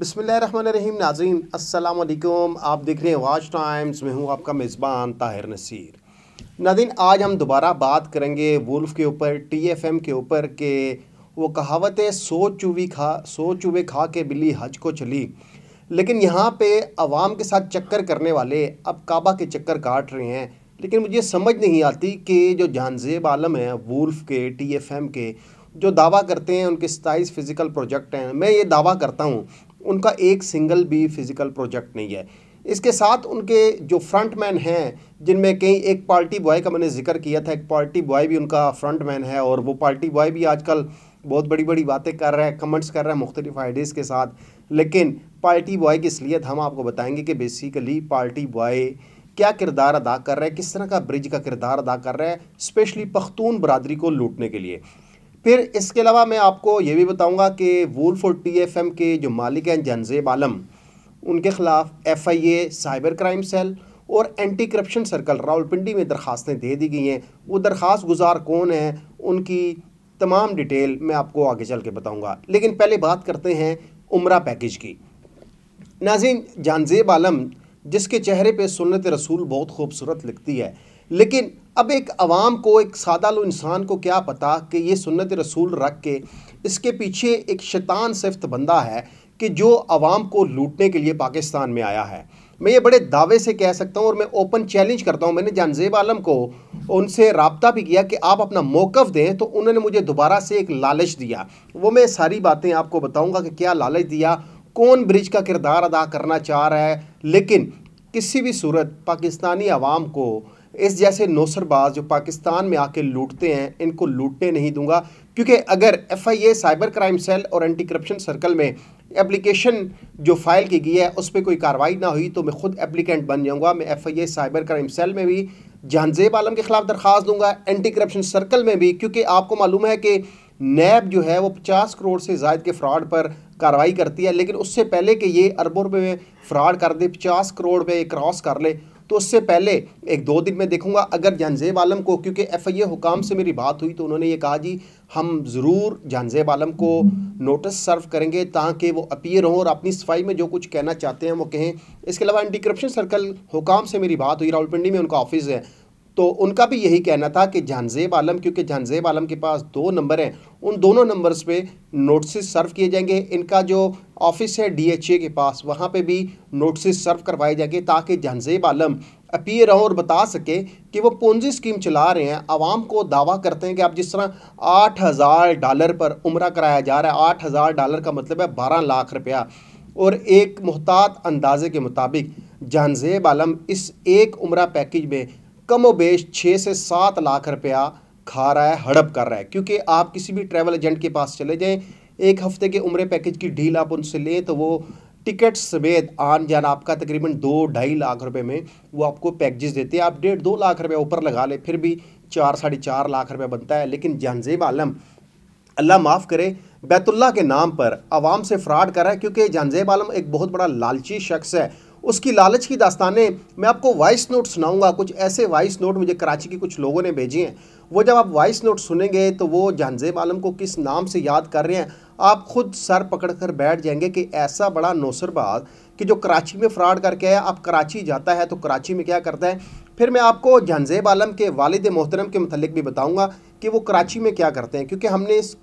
बसमीम नाजीन असलकुम आप देख रहे हैं वाच टाइम्स में हूँ आपका मेज़बान ताहिर नसीर नादिन आज हम दोबारा बात करेंगे वुल्फ के ऊपर टी एफ एम के ऊपर के वो कहावत है सो चूवी खा सो चूहे खा के बिल्ली हज को चली लेकिन यहाँ पे आवाम के साथ चक्कर करने वाले अब काबा के चक्कर काट रहे हैं लेकिन मुझे समझ नहीं आती कि जो जानजेब आलम है वुल्फ के टी एफ एम के जो दावा करते हैं उनके सताईस फिज़िकल प्रोजेक्ट हैं मैं ये दावा करता हूँ उनका एक सिंगल भी फिज़िकल प्रोजेक्ट नहीं है इसके साथ उनके जो फ्रंट मैन हैं जिनमें कई एक पार्टी बॉय का मैंने जिक्र किया था एक पार्टी बॉय भी उनका फ्रंट मैन है और वो पार्टी बॉय भी आजकल बहुत बड़ी बड़ी बातें कर रहा है कमेंट्स कर रहा है मुख्तलिफ आइडियाज़ के साथ लेकिन पार्टी बॉय की असलियत हम आपको बताएंगे कि बेसिकली पार्टी बॉय क्या किरदार अदा कर रहा है किस तरह का ब्रिज का किरदार अदा कर रहा है स्पेशली पख्तून बरदरी को लूटने के लिए फिर इसके अलावा मैं आपको ये भी बताऊंगा कि वूल और टी एफ एम के जो मालिक हैं जनजेब आलम उनके खिलाफ F I A cyber crime cell और एंटी करप्शन सर्कल रावलपिंडी में दरखास्तें दे दी गई हैं वो दरख्वास्त गुजार कौन है उनकी तमाम डिटेल मैं आपको आगे चल के बताऊँगा लेकिन पहले बात करते हैं उम्र पैकेज की नाजिन जानजेब आलम जिसके चेहरे पे सुन्नत रसूल बहुत खूबसूरत लिखती है लेकिन अब एक आवाम को एक सादा लो इंसान को क्या पता कि ये सुन्नत रसूल रख के इसके पीछे एक शैतान सिफ्त बंदा है कि जो आवाम को लूटने के लिए पाकिस्तान में आया है मैं ये बड़े दावे से कह सकता हूँ और मैं ओपन चैलेंज करता हूँ मैंने जानजेब आलम को उनसे रबता भी किया कि आप अपना मौक़ दें तो उन्होंने मुझे दोबारा से एक लालच दिया वो मैं सारी बातें आपको बताऊँगा कि क्या लालच दिया कौन ब्रिज का किरदार अदा करना चाह रहा है लेकिन किसी भी सूरत पाकिस्तानी आवाम को इस जैसे नौसरबाज जो पाकिस्तान में आके लूटते हैं इनको लूटने नहीं दूंगा क्योंकि अगर एफआईए साइबर क्राइम सेल और एंटी करप्शन सर्कल में एप्लीकेशन जो फाइल की गई है उस पर कोई कार्रवाई ना हुई तो मैं खुद एप्लीकेंट बन जाऊँगा मैं ए साइबर क्राइम सेल में भी जहानजेब आलम के ख़िलाफ़ दरख्वास्त दूंगा एंटी करप्शन सर्कल में भी क्योंकि आपको मालूम है कि नैब जो है वो पचास करोड़ से जायद के फ्रॉड पर कार्रवाई करती है लेकिन उससे पहले कि ये अरबों रुपये में फ़्रॉड कर दे पचास करोड़ में क्रॉस कर ले तो उससे पहले एक दो दिन में देखूंगा अगर जानजेब आलम को क्योंकि एफ आई ए हुकाम से मेरी बात हुई तो उन्होंने ये कहा जी हम ज़रूर जानजेब आलम को नोटिस सर्व करेंगे ताकि वो अपीयर हों और अपनी सफाई में जो कुछ कहना चाहते हैं वो कहें इसके अलावा एंटी करप्शन सर्कल हुकाम से मेरी बात हुई रावलपिंडी में उनका ऑफिस है तो उनका भी यही कहना था कि जहानजेब आलम क्योंकि जहानजेब आलम के पास दो नंबर हैं उन दोनों नंबर्स पे नोटिस सर्व किए जाएंगे इनका जो ऑफिस है डीएचए के पास वहाँ पे भी नोटिस सर्व करवाए जाएंगे ताकि जहानजेब आलम अपीयर हों और बता सके कि वो पूंजी स्कीम चला रहे हैं आवाम को दावा करते हैं कि आप जिस तरह आठ हज़ार डॉलर पर उम्र कराया जा रहा है आठ हज़ार डॉलर का मतलब है बारह लाख रुपया और एक मुहतात अंदाजे के मुताबिक जहानजेब आलम इस एक उम्र पैकेज में कमोबेश छः से सात लाख रुपया खा रहा है हड़प कर रहा है क्योंकि आप किसी भी ट्रैवल एजेंट के पास चले जाएं एक हफ्ते के उम्र पैकेज की डील आप उनसे लें तो वो टिकट समेत आन जान आपका तकरीबन दो ढाई लाख रुपए में वो आपको पैकेजेस देते हैं आप डेढ़ दो लाख रुपया ऊपर लगा ले फिर भी चार साढ़े चार लाख रुपया बनता है लेकिन जहानजेब आलम अल्लाह माफ़ करे बैतुल्ला के नाम पर आवाम से फ्रॉड कर रहा है क्योंकि जहानजेब आलम एक बहुत बड़ा लालची शख्स है उसकी लालच की दास्तानें मैं आपको वॉइस नोट सुनाऊंगा कुछ ऐसे वॉइस नोट मुझे कराची के कुछ लोगों ने भेजे हैं वो जब आप वॉइस नोट सुनेंगे तो वो जहानजेब आलम को किस नाम से याद कर रहे हैं आप खुद सर पकड़ कर बैठ जाएंगे कि ऐसा बड़ा नौसरबाज कि जो कराची में फ़्रॉड करके आया आप कराची जाता है तो कराची में क्या करता है फिर मैं आपको जहानजेब आलम के वालद मोहतरम के मतलब भी बताऊँगा कि वो कराची में क्या करते हैं क्योंकि हमने इस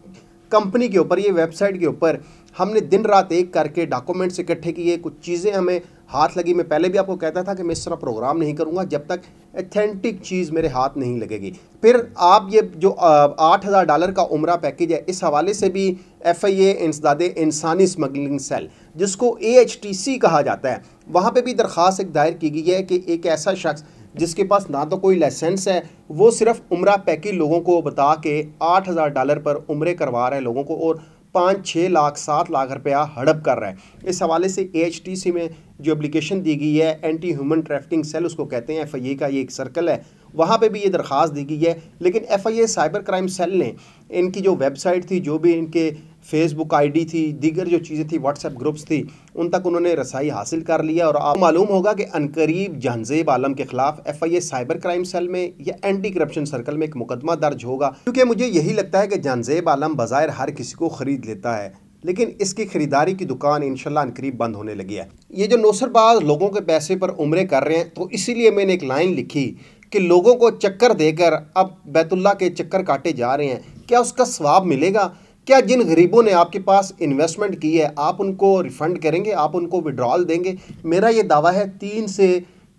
कंपनी के ऊपर ये वेबसाइट के ऊपर हमने दिन रात एक करके डॉक्यूमेंट्स इकट्ठे किए कुछ चीज़ें हमें हाथ लगी मैं पहले भी आपको कहता था कि मैं इस तरह प्रोग्राम नहीं करूँगा जब तक एथेंटिक चीज़ मेरे हाथ नहीं लगेगी फिर आप ये जो आठ हज़ार डॉलर का उम्र पैकेज है इस हवाले से भी एफ आई ए इंसदाद इंसानी स्मगलिंग सेल जिसको ए एच टी सी कहा जाता है वहाँ पर भी दरख्वास्त एक दायर की गई है कि एक ऐसा शख्स जिसके पास ना तो कोई लाइसेंस है वो सिर्फ उम्र पैकेज लोगों को बता के आठ हज़ार डॉलर पर उम्र करवा रहे हैं लोगों को और पाँच छः लाख सात लाख रुपया हड़प कर रहा है इस हवाले से ए में जो एप्लीकेशन दी गई है एंटी ह्यूमन ट्रैफिकिंग सेल उसको कहते हैं एफ का ये एक सर्कल है वहाँ पे भी ये दरख्वास्त दी गई है लेकिन एफ साइबर क्राइम सेल ने इनकी जो वेबसाइट थी जो भी इनके फेसबुक आईडी थी दीगर जो चीज़ें थी व्हाट्सएप ग्रुप्स थी उन तक उन्होंने रसाई हासिल कर लिया और आप मालूम होगा कि अनकरीब जहानजेब आलम के खिलाफ एफआईए साइबर क्राइम सेल में या एंटी करप्शन सर्कल में एक मुकदमा दर्ज होगा क्योंकि मुझे यही लगता है कि जहानजेब आलम बाज़ाहिर हर किसी को ख़रीद लेता है लेकिन इसकी ख़रीदारी की दुकान इन करीब बंद होने लगी है ये जो नौसरबाज लोगों के पैसे पर उम्रे कर रहे हैं तो इसीलिए मैंने एक लाइन लिखी कि लोगों को चक्कर देकर अब बैतुल्ला के चक्कर काटे जा रहे हैं क्या उसका स्वाब मिलेगा क्या जिन गरीबों ने आपके पास इन्वेस्टमेंट की है आप उनको रिफ़ंड करेंगे आप उनको विड्रॉल देंगे मेरा ये दावा है तीन से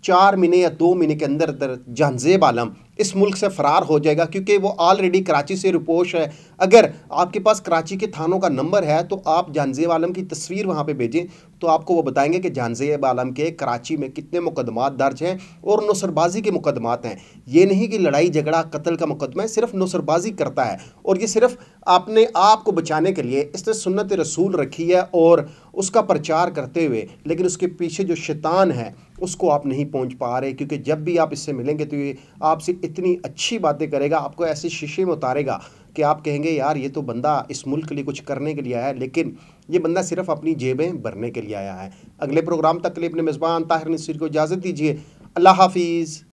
चार महीने या दो महीने के अंदर अंदर जहनजेब आलम इस मुल्क से फ़रार हो जाएगा क्योंकि वो ऑलरेडी कराची से रुपोश है अगर आपके पास कराची के थानों का नंबर है तो आप जहनजेब आलम की तस्वीर वहाँ पे भेजें तो आपको वो बताएंगे कि जहनजेब आलम के कराची में कितने मुकदमात दर्ज हैं और नसरबाजी के मुकदमात हैं ये नहीं कि लड़ाई झगड़ा कत्ल का मुकदमा है सिर्फ नसरबाजी करता है और ये सिर्फ अपने आप को बचाने के लिए इसने सुनत रसूल रखी है और उसका प्रचार करते हुए लेकिन उसके पीछे जो शैतान है उसको आप नहीं पहुंच पा रहे क्योंकि जब भी आप इससे मिलेंगे तो ये आपसे इतनी अच्छी बातें करेगा आपको ऐसे शीशे में उतारेगा कि आप कहेंगे यार ये तो बंदा इस मुल्क के लिए कुछ करने के लिए आया है लेकिन ये बंदा सिर्फ अपनी जेबें भरने के लिए आया है अगले प्रोग्राम तक के लिए अपने मेज़बान ताहिर नसीर को इजाज़त दीजिए अल्लाह हाफिज़